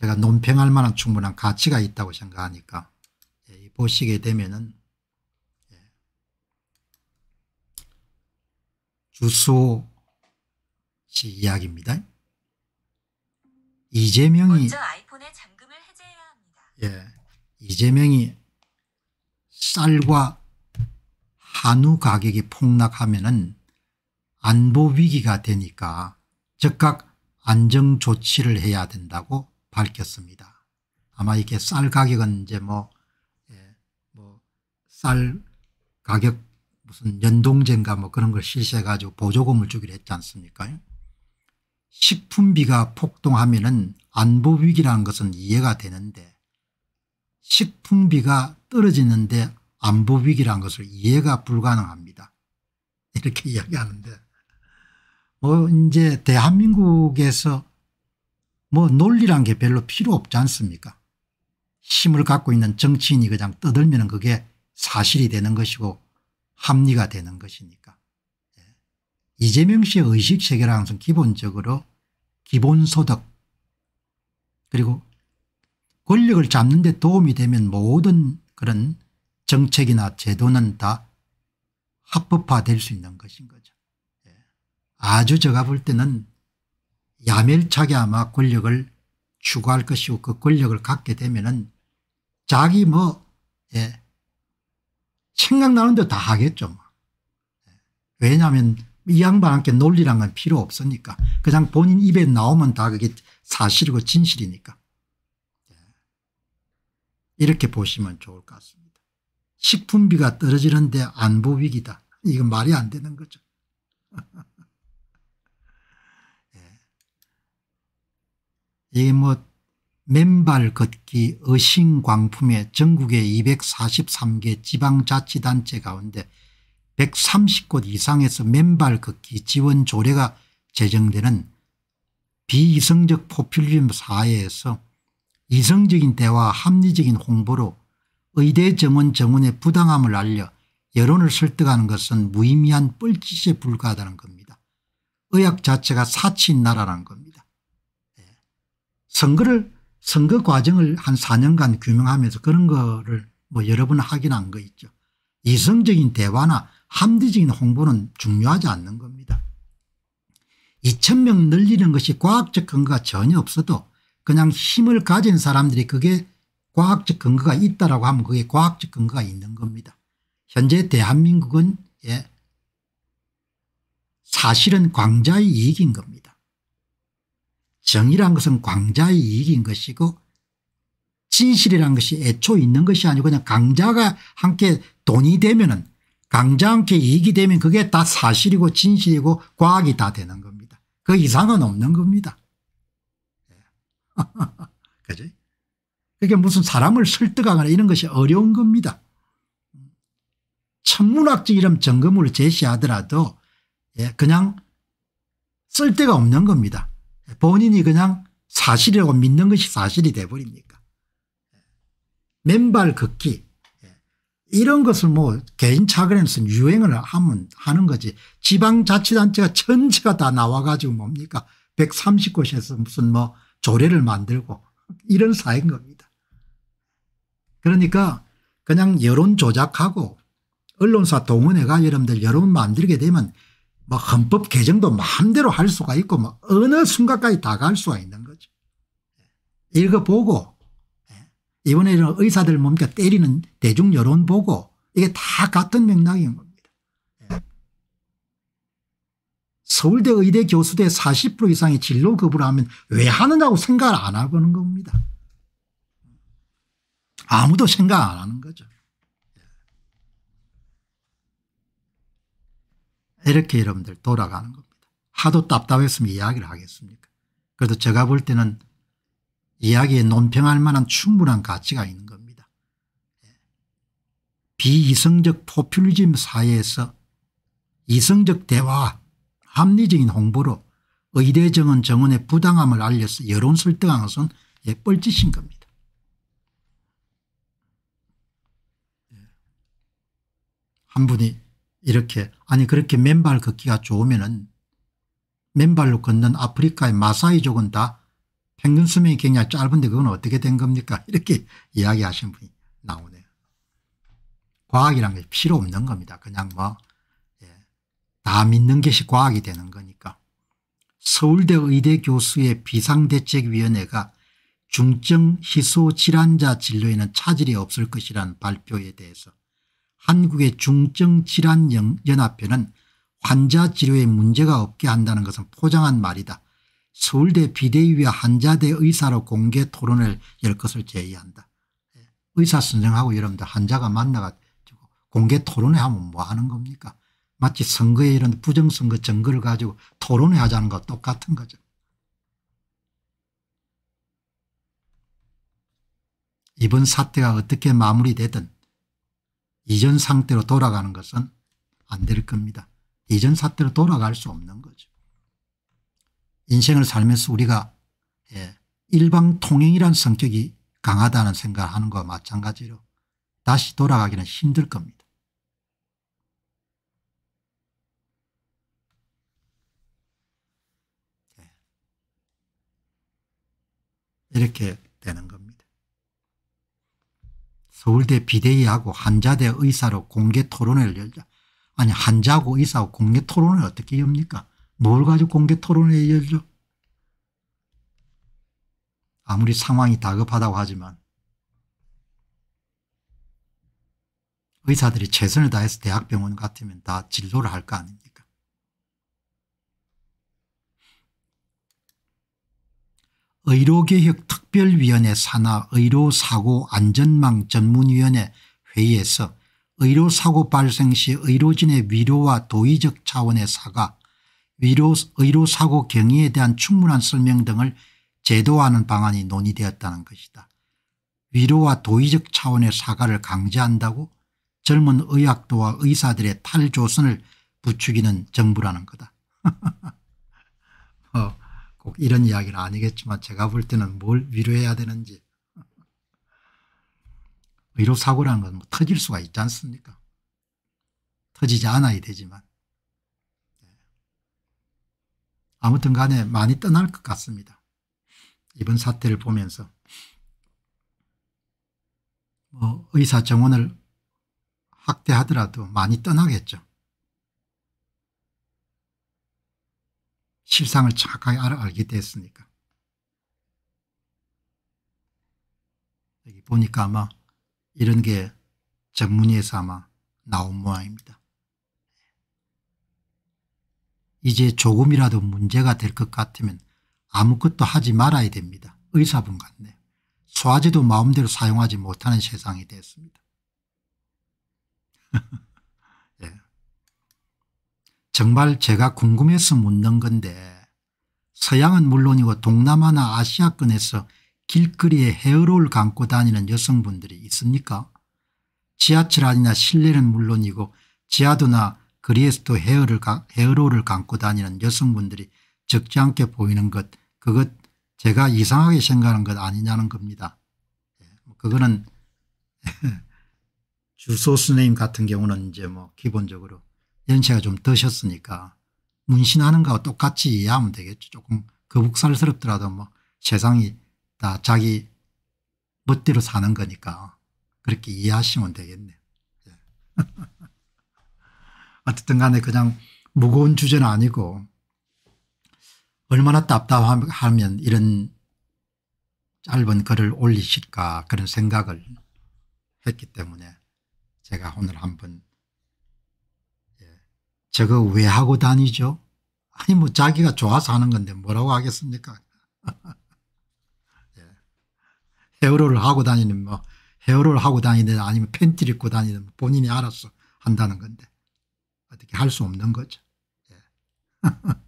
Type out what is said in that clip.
제가 논평할 만한 충분한 가치가 있다고 생각하니까 예, 보시게 되면은 예, 주소호씨 이야기입니다. 이재명이 예, 이재명이 쌀과 한우 가격이 폭락하면은 안보 위기가 되니까 즉각 안정 조치를 해야 된다고 밝혔습니다. 아마 이게 렇쌀 가격은 이제 뭐, 예, 뭐, 쌀 가격 무슨 연동제인가 뭐 그런 걸 실시해가지고 보조금을 주기로 했지 않습니까? 식품비가 폭동하면은 안보위기라는 것은 이해가 되는데 식품비가 떨어지는데 안보위기라는 것을 이해가 불가능합니다. 이렇게 이야기하는데 뭐 이제 대한민국에서 뭐 논리란 게 별로 필요 없지 않습니까 힘을 갖고 있는 정치인이 그냥 떠들면 그게 사실이 되는 것이고 합리가 되는 것이니까. 예. 이재명 씨의 의식체계라는 것은 기본적으로 기본소득 그리고 권력을 잡는 데 도움이 되면 모든 그런 정책이나 제도는 다 합법화될 수 있는 것인 거죠. 예. 아주 제가 볼 때는 야멸차게 아마 권력을 추구할 것이고 그 권력을 갖게 되면은 자기 뭐 예, 생각나는 대로 다 하겠죠. 뭐. 예. 왜냐하면 이 양반한테 논리란 건 필요 없으니까 그냥 본인 입에 나오면 다 그게 사실이고 진실이니까 예. 이렇게 보시면 좋을 것 같습니다. 식품비가 떨어지는데 안보 위기다. 이건 말이 안 되는 거죠. 이못 뭐 맨발 걷기 의신광품에 전국의 243개 지방자치단체 가운데 130곳 이상에서 맨발 걷기 지원 조례가 제정되는 비이성적 포퓰리즘 사회에서 이성적인 대화 합리적인 홍보로 의대 정원 정원의 부당함을 알려 여론을 설득하는 것은 무의미한 뻘짓에 불과하다는 겁니다. 의학 자체가 사치인 나라라는 겁니다. 선거를 선거 과정을 한 4년간 규명하면서 그런 거를 뭐 여러 번 확인한 거 있죠. 이성적인 대화나 합리적인 홍보는 중요하지 않는 겁니다. 2천명 늘리는 것이 과학적 근거가 전혀 없어도 그냥 힘을 가진 사람들이 그게 과학적 근거가 있다라고 하면 그게 과학적 근거가 있는 겁니다. 현재 대한민국은 예 사실은 광자의 이익인 겁니다. 정의란 것은 광자의 이익인 것이고 진실이란 것이 애초 있는 것이 아니고 그냥 강자가 함께 돈이 되면 은 강자 함께 이익이 되면 그게 다 사실이고 진실이고 과학이 다 되는 겁니다. 그 이상은 없는 겁니다. 그지? 그게 무슨 사람을 설득하거나 이런 것이 어려운 겁니다. 천문학적 이름 점검을 제시하더라도 예, 그냥 쓸데가 없는 겁니다. 본인이 그냥 사실이라고 믿는 것이 사실이 돼버립니까 맨발 걷기 이런 것을 뭐 개인 차그에서 유행을 하면 하는 거지 지방자치단체가 전체가 다 나와가지고 뭡니까 130곳에서 무슨 뭐 조례를 만들고 이런 사인 겁니다. 그러니까 그냥 여론 조작하고 언론사 동원해가 여러분들 여론 만들게 되면 막 헌법 개정도 마음대로 할 수가 있고 막 뭐 어느 순간까지 다 갈 수가 있는 거죠. 예. 읽어보고 예. 이번에는 의사들 몸니 때리는 대중 여론 보고 이게 다 같은 맥락인 겁니다. 예. 서울대 의대 교수대 40% 이상의 진로 거부를 하면 왜 하느냐고 생각을 안 해보는 겁니다. 아무도 생각 안 하는 거죠. 이렇게 여러분들 돌아가는 겁니다. 하도 답답했으면 이야기를 하겠습니까 그래도 제가 볼 때는 이야기에 논평할 만한 충분한 가치가 있는 겁니다. 예. 비이성적 포퓰리즘 사회에서 이성적 대화 합리적인 홍보로 의대정은 정원의 부당함을 알려서 여론 설득한 것은 예, 뻘짓인 겁니다. 한 분이 이렇게 아니 그렇게 맨발 걷기가 좋으면 은 맨발로 걷는 아프리카의 마사이족은 다 평균 수명이 굉장히 짧은데 그건 어떻게 된 겁니까 이렇게 이야기하신 분이 나오네요. 과학이란 게 필요 없는 겁니다. 그냥 뭐다 예, 믿는 것이 과학이 되는 거니까. 서울대 의대 교수의 비상대책위원회가 중증 희소질환자 진료에는 차질이 없을 것이라는 발표에 대해서 한국의 중증질환연합회는 환자 치료에 문제가 없게 한다는 것은 포장한 말이다. 서울대 비대위와 한자대 의사로 공개 토론을 열 것을 제의한다. 예, 의사 선생하고 여러분들 한자가 만나가지고 공개 토론회 하면 뭐 하는 겁니까? 마치 선거에 이런 부정선거 증거를 가지고 토론회 하자는 것 똑같은 거죠. 이번 사태가 어떻게 마무리되든 이전 상태로 돌아가는 것은 안 될 겁니다. 이전 사태로 돌아갈 수 없는 거죠. 인생을 살면서 우리가 예, 일방통행이란 성격이 강하다는 생각을 하는 것과 마찬가지로 다시 돌아가기는 힘들 겁니다. 예. 이렇게 서울대 비대위하고 한자대 의사로 공개 토론회를 열자. 아니 한자고 의사고 공개 토론을 어떻게 엽니까? 뭘 가지고 공개 토론회 열죠? 아무리 상황이 다급하다고 하지만 의사들이 최선을 다해서 대학병원 같으면 다 진료를 할 거 아닙니까? 의료개혁 특별위원회 산하 의료사고안전망 전문위원회 회의에서 의료사고 발생 시 의료진의 위로와 도의적 차원의 사과 위로, 의료사고 경위에 대한 충분한 설명 등을 제도화하는 방안이 논의되었다는 것이다. 위로와 도의적 차원의 사과를 강제한다고 젊은 의학도와 의사들의 탈조선을 부추기는 정부라는 거다. 어. 꼭 이런 이야기는 아니겠지만 제가 볼 때는 뭘 위로해야 되는지 위로 사고라는 건뭐 터질 수가 있지 않습니까? 터지지 않아야 되지만 네. 아무튼 간에 많이 떠날 것 같습니다. 이번 사태를 보면서 뭐 의사 정원을 확대하더라도 많이 떠나겠죠. 실상을 정확하게 알게 됐으니까. 여기 보니까 아마 이런 게 전문의에서 아마 나온 모양입니다. 이제 조금이라도 문제가 될 것 같으면 아무것도 하지 말아야 됩니다. 의사분 같네. 소화제도 마음대로 사용하지 못하는 세상이 됐습니다. 정말 제가 궁금해서 묻는 건데 서양은 물론이고 동남아나 아시아권에서 길거리에 헤어롤 감고 다니는 여성분들이 있습니까? 지하철 안이나 실내는 물론이고 지하도나 거리에서도 헤어를, 헤어롤을 감고 다니는 여성분들이 적지 않게 보이는 것 그것 제가 이상하게 생각하는 것 아니냐는 겁니다. 예, 뭐 그거는 주소 스님 같은 경우는 이제 뭐 기본적으로 연세가 좀 드셨으니까 문신하는 거와 똑같이 이해하면 되겠죠. 조금 거북살스럽더라도 뭐 세상이 다 자기 멋대로 사는 거니까 그렇게 이해하시면 되겠네요. 예. 어쨌든 간에 그냥 무거운 주제는 아니고 얼마나 답답하면 이런 짧은 글을 올리실까 그런 생각을 했기 때문에 제가 오늘 한번 저거 왜 하고 다니죠? 아니 뭐 자기가 좋아서 하는 건데 뭐라고 하겠습니까? 예. 헤어롤을 하고 다니는 뭐 헤어롤을 하고 다니든 아니면 팬티를 입고 다니든 본인이 알아서 한다는 건데 어떻게 할 수 없는 거죠. 예.